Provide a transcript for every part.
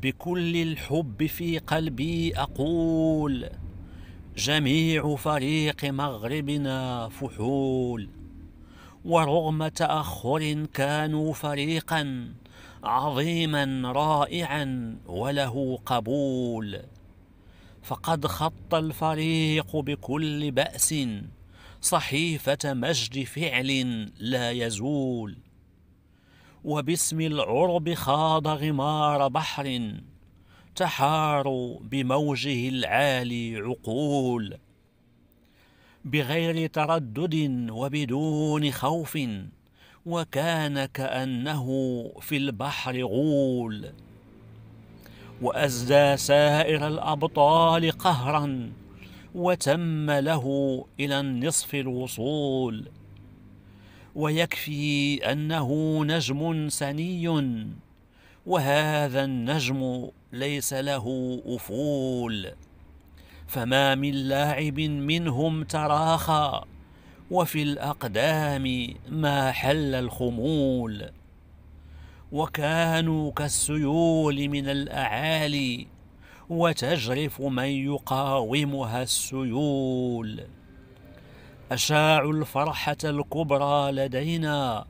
بكل الحب في قلبي اقول جميع فريق مغربنا فحول ورغم تاخر كانوا فريقا عظيما رائعا وله قبول فقد خط الفريق بكل باس صحيفه مجد فعل لا يزول وباسم العرب خاض غمار بحر تحار بموجه العالي عقول بغير تردد وبدون خوف وكان كأنه في البحر غول وأزدى سائر الأبطال قهرا وتم له إلى النصف الوصول ويكفي انه نجم سني وهذا النجم ليس له افول فما من لاعب منهم تراخى وفي الاقدام ما حل الخمول وكانوا كالسيول من الاعالي وتجرف من يقاومها السيول أشاعوا الفرحة الكبرى لدينا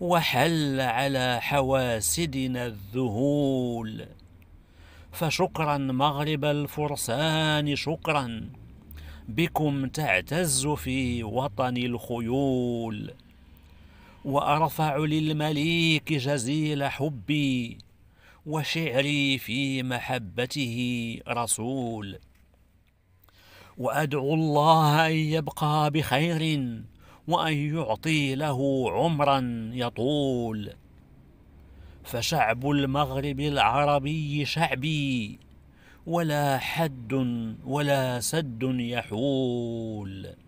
وحل على حواسدنا الذهول فشكرا مغرب الفرسان شكرا بكم تعتز في وطن الخيول وارفع للمليك جزيل حبي وشعري في محبته رسول وادعو الله ان يبقى بخير وان يعطي له عمرا يطول فشعب المغرب العربي شعبي ولا حد ولا سد يحول